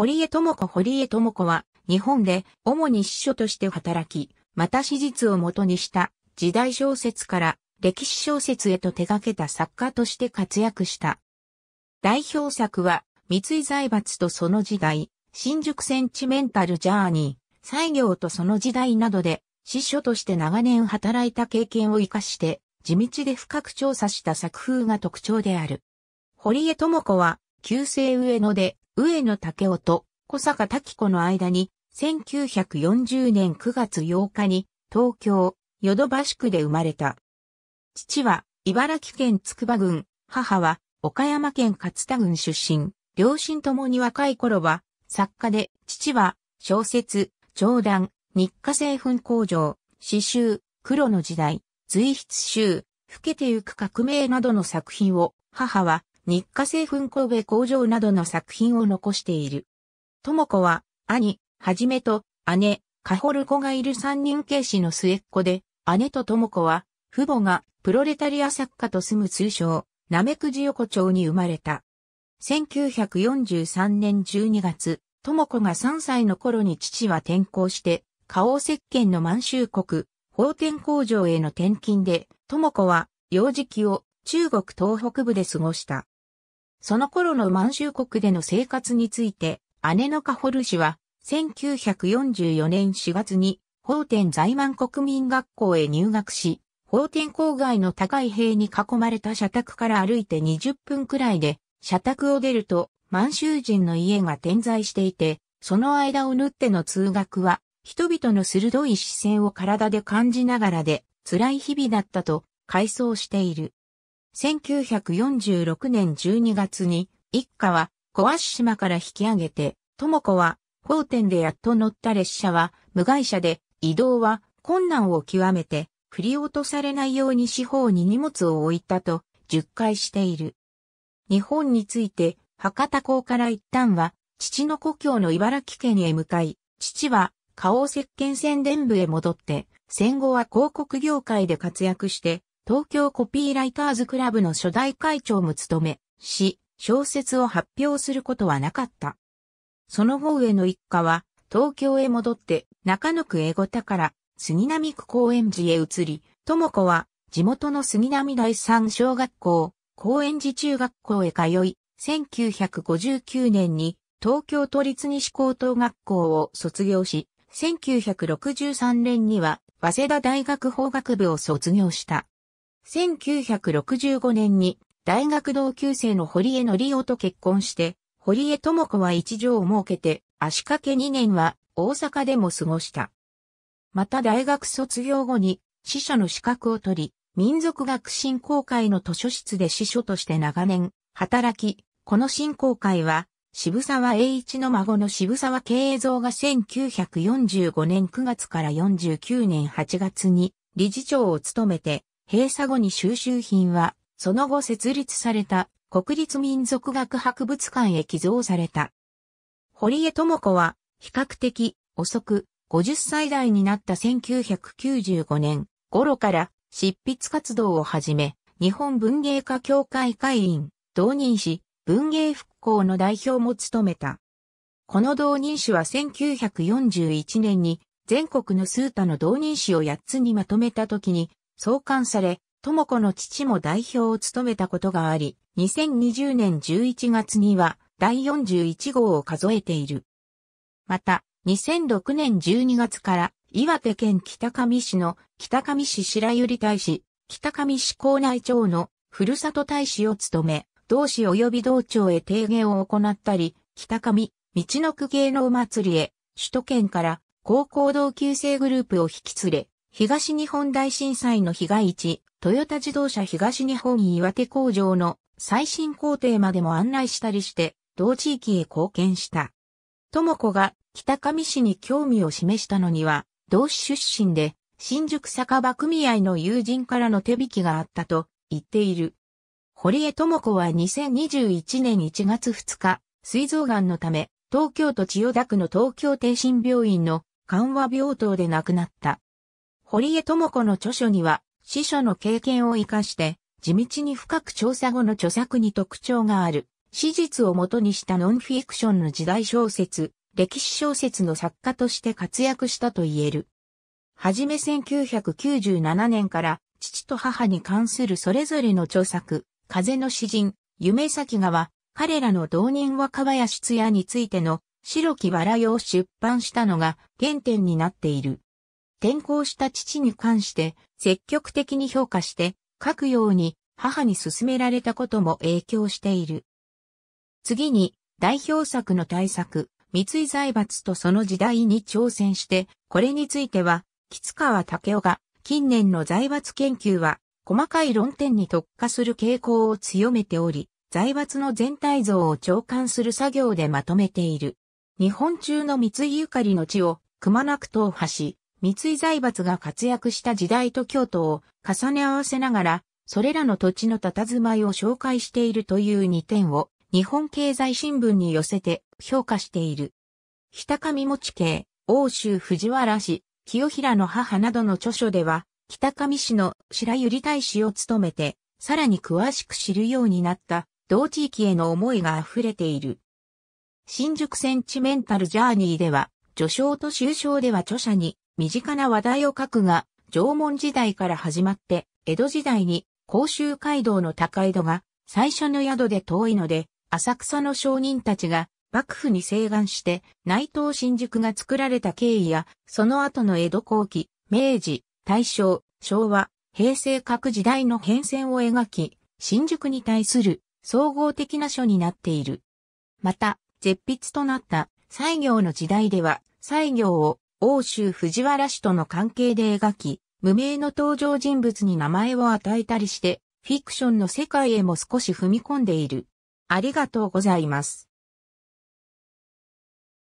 堀江智子堀江智子は、日本で主に司書として働き、また史実をもとにした時代小説から歴史小説へと手掛けた作家として活躍した。代表作は、三井財閥とその時代、新宿センチメンタルジャーニー、西行とその時代などで、司書として長年働いた経験を活かして、地道で深く調査した作風が特徴である。堀江智子は、旧姓上野で、上野武雄と小坂滝子の間に、1940年9月8日に、東京、ヨドバシ区で生まれた。父は、茨城県筑波郡、母は、岡山県勝田郡出身。両親ともに若い頃は、作家で、父は、小説、冗談、日課製粉工場、詩集、黒の時代、随筆集、老けてゆく革命などの作品を、母は、日課製粉神戸工場などの作品を残している。智子は、兄、はじめと、姉、カホル子がいる三人形師の末っ子で、姉と智子は、父母がプロレタリア作家と住む通称、ナメクジ横丁に生まれた。1943年12月、智子が3歳の頃に父は転校して、花王石鹸の満州国、宝天工場への転勤で、智子は幼児期を中国東北部で過ごした。その頃の満州国での生活について、姉のカホル氏は、1944年4月に、法典在満国民学校へ入学し、法典郊外の高い塀に囲まれた社宅から歩いて20分くらいで、社宅を出ると、満州人の家が点在していて、その間を縫っての通学は、人々の鋭い視線を体で感じながらで、辛い日々だったと、回想している。1946年12月に、一家は小足島から引き上げて、智子は、法点でやっと乗った列車は無害車で、移動は困難を極めて、振り落とされないように四方に荷物を置いたと、述回している。日本について、博多港から一旦は、父の故郷の茨城県へ向かい、父は、花王石鹸宣伝部へ戻って、戦後は広告業界で活躍して、東京コピーライターズクラブの初代会長も務め、し、小説を発表することはなかった。その後上の一家は、東京へ戻って、中野区英語田から、杉並区公園寺へ移り、智子は、地元の杉並第三小学校、公園寺中学校へ通い、1959年に、東京都立西高等学校を卒業し、1963年には、早稲田大学法学部を卒業した。1965年に大学同級生の堀江則夫と結婚して、堀江智子は一条を設けて、足掛け2年は大阪でも過ごした。また大学卒業後に、司書の資格を取り、民族学振興会の図書室で司書として長年働き、この振興会は、渋沢栄一の孫の渋沢慶三が1945年9月から49年8月に理事長を務めて、閉鎖後に収集品は、その後設立された国立民族学博物館へ寄贈された。堀江智子は、比較的遅く、50歳代になった1995年頃から執筆活動を始め、日本文芸家協会会員、同人誌、文芸復興の代表も務めた。この同人誌は1941年に全国の数多の同人誌を8つにまとめた時に創刊され、智子の父も代表を務めたことがあり、2020年11月には第41号を数えている。また、2006年12月から岩手県北上市の北上市白百合大使、北上市港内町のふるさと大使を務め、同市及び同町へ提言を行ったり、北上、道の区芸能祭りへ、首都圏から高校同級生グループを引き連れ、東日本大震災の被害地、トヨタ自動車東日本岩手工場の最新工程までも案内したりして、同地域へ貢献した。智子が北上市に興味を示したのには、同市出身で、新宿酒場組合の友人からの手引きがあったと言っている。堀江智子は2021年1月2日、膵臓がんのため、東京都千代田区の東京帝神病院の緩和病棟で亡くなった。堀江智子の著書には、司書の経験を活かして、地道に深く調査後の著作に特徴がある、史実をもとにしたノンフィクションの時代小説、歴史小説の作家として活躍したと言える。はじめ1997年から父と母に関するそれぞれの著作、風の詩人、夢咲川、彼らの同人若林津屋についての白木笑用を出版したのが原点になっている。転校した父に関して積極的に評価して書くように母に勧められたことも影響している。次に代表作の大作、三井財閥とその時代に挑戦して、これについては、吉川武雄が近年の財閥研究は細かい論点に特化する傾向を強めており、財閥の全体像を長官する作業でまとめている。日本中の三井ゆかりの地をくまなく踏破し、三井財閥が活躍した時代と京都を重ね合わせながら、それらの土地の佇まいを紹介しているという2点を日本経済新聞に寄せて評価している。北上見持系、欧州藤原氏、清平の母などの著書では、北上市の白百合大使を務めて、さらに詳しく知るようになった同地域への思いが溢れている。新宿センチメンタルジャーニーでは、序章と終章では著者に身近な話題を書くが、縄文時代から始まって、江戸時代に甲州街道の高井戸が最初の宿で遠いので、浅草の商人たちが幕府に請願して内藤新宿が作られた経緯や、その後の江戸後期、明治、大正、昭和、平成各時代の変遷を描き、新宿に対する総合的な書になっている。また、絶筆となった西行の時代では、西行を欧州藤原氏との関係で描き、無名の登場人物に名前を与えたりして、フィクションの世界へも少し踏み込んでいる。ありがとうございます。